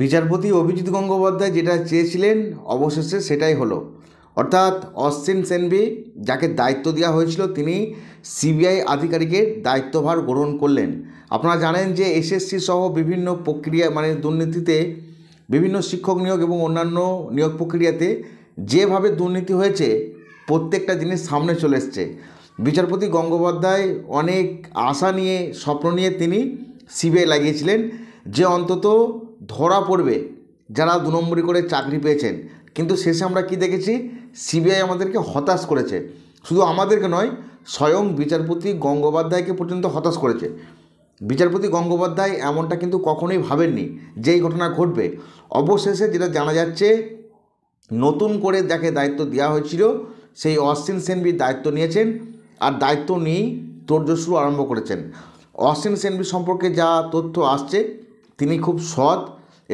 বিচারপতি অভিজিৎ গঙ্গোপাধ্যায় যেটা চেয়েছিলেন অবশেষে সেটাই হলো অর্থাৎ অশ্বিন সেনভি যাকে দায়িত্ব দেওয়া হয়েছিল তিনি সিবিআই আধিকারিকের দায়িত্বভার গ্রহণ করলেন আপনারা জানেন যে এসএসসি সহ বিভিন্ন প্রক্রিয়া মানে দুর্নীতিতে বিভিন্ন শিক্ষক নিয়োগ এবং অন্যান্য নিয়োগ প্রক্রিয়াতে যেভাবে দুর্নীতি হয়েছে প্রত্যেকটা জিনিস সামনে চলে এসছে বিচারপতি গঙ্গোপাধ্যায় অনেক আশা নিয়ে স্বপ্ন নিয়ে তিনি সিবিআই লাগিয়েছিলেন যে অন্তত ধরা পড়বে যারা দু নম্বরি করে চাকরি পেয়েছেন কিন্তু শেষে আমরা কি দেখেছি সিবিআই আমাদেরকে হতাশ করেছে শুধু আমাদেরকে নয় স্বয়ং বিচারপতি গঙ্গোপাধ্যায়কে পর্যন্ত হতাশ করেছে বিচারপতি গঙ্গোপাধ্যায় এমনটা কিন্তু কখনোই ভাবেননি যে এই ঘটনা ঘটবে অবশেষে যেটা জানা যাচ্ছে নতুন করে যাকে দায়িত্ব দেওয়া হয়েছিল সেই অশ্বিন সেনবি দায়িত্ব নিয়েছেন আর দায়িত্ব নিয়েই তোড়জোড় আরম্ভ করেছেন অশ্বিন সেনবি সম্পর্কে যা তথ্য আসছে তিনি খুব সৎ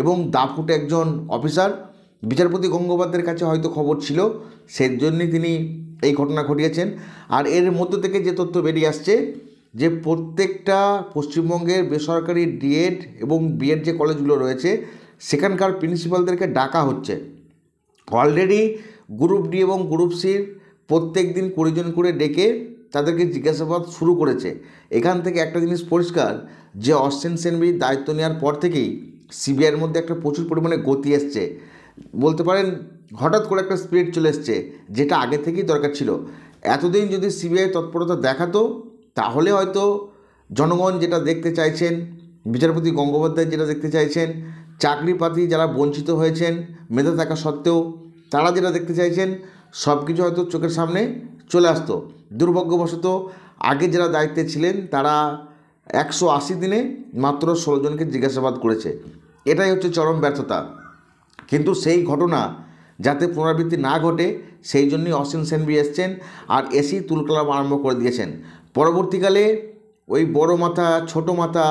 এবং দাফুট একজন অফিসার বিচারপতি গঙ্গোপাধ্যায়ের কাছে হয়তো খবর ছিল সেজন্যই তিনি এই ঘটনা ঘটিয়েছেন আর এর মধ্য থেকে যে তথ্য বেরিয়ে আসছে যে প্রত্যেকটা পশ্চিমবঙ্গের বেসরকারি ডিএড এবং বিএড যে কলেজগুলো রয়েছে সেখানকার প্রিন্সিপালদেরকে ডাকা হচ্ছে অলরেডি গ্রুপ ডি এবং গ্রুপ সির প্রত্যেক দিন কুড়িজন করে ডেকে তাদেরকে জিজ্ঞাসাবাদ শুরু করেছে এখান থেকে একটা জিনিস পরিষ্কার যে অস্টেন সেনবির দায়িত্ব নেওয়ার পর থেকেই সিবিআইয়ের মধ্যে একটা প্রচুর পরিমাণে গতি এসছে বলতে পারেন হঠাৎ করে একটা স্পিরিট চলে এসছে যেটা আগে থেকেই দরকার ছিল এতদিন যদি সিবিআই তৎপরতা দেখাতো তাহলে হয়তো জনগণ যেটা দেখতে চাইছেন বিচারপতি গঙ্গোপাধ্যায় যেটা দেখতে চাইছেন চাকরি পাতি যারা বঞ্চিত হয়েছেন মেধা থাকা সত্ত্বেও তারা যেটা দেখতে চাইছেন সব কিছু হয়তো চোখের সামনে চলে আসতো দুর্ভাগ্যবশত আগে যারা দায়িত্বে ছিলেন তারা একশো আশি দিনে মাত্র ষোলো জনকে জিজ্ঞাসাবাদ করেছে এটাই হচ্ছে চরম ব্যর্থতা কিন্তু সেই ঘটনা যাতে পুনরাবৃত্তি না ঘটে সেই জন্যই অসীম সেনবি এসছেন আর এসি তুলকালাম আরম্ভ করে দিয়েছেন পরবর্তীকালে ওই বড় মাথা ছোট মাথা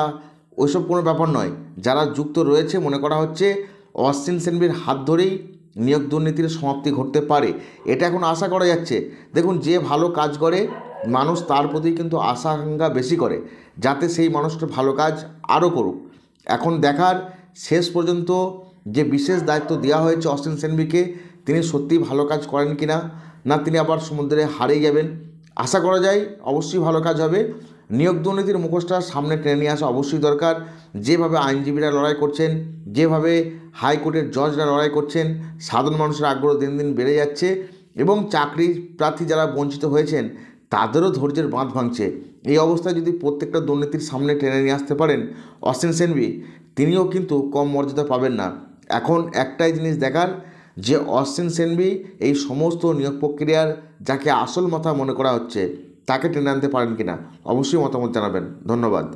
ওইসব কোনো ব্যাপার নয় যারা যুক্ত রয়েছে মনে করা হচ্ছে অশ্বিন সেনবির হাত ধরেই নিয়োগ দুর্নীতির সমাপ্তি ঘটতে পারে এটা এখন আশা করা যাচ্ছে দেখুন যে ভালো কাজ করে মানুষ তার প্রতি কিন্তু আকাঙ্ক্ষা বেশি করে যাতে সেই মানুষটা ভালো কাজ আরও করুক এখন দেখার শেষ পর্যন্ত যে বিশেষ দায়িত্ব দেওয়া হয়েছে অস্টিন সেনবিকে তিনি সত্যি ভালো কাজ করেন কি না তিনি আবার সমুদ্রে হারিয়ে যাবেন আশা করা যায় অবশ্যই ভালো কাজ হবে নিয়োগ দুর্নীতির মুখোশটা সামনে টেনে নিয়ে আসা অবশ্যই দরকার যেভাবে আইনজীবীরা লড়াই করছেন যেভাবে হাইকোর্টের জজরা লড়াই করছেন সাধারণ মানুষের আগ্রহ দিন দিন বেড়ে যাচ্ছে এবং চাকরি প্রার্থী যারা বঞ্চিত হয়েছেন তাদেরও ধৈর্যের বাঁধ ভাঙছে এই অবস্থায় যদি প্রত্যেকটা দুর্নীতির সামনে টেনে নিয়ে আসতে পারেন অস্টিন সেনভি তিনিও কিন্তু কম মর্যাদা পাবেন না এখন একটাই জিনিস দেখার যে অস্টিন সেনভি এই সমস্ত নিয়োগ প্রক্রিয়ার যাকে আসল মাথা মনে করা হচ্ছে তাকে টেনে আনতে পারেন কিনা অবশ্যই মতামত জানাবেন ধন্যবাদ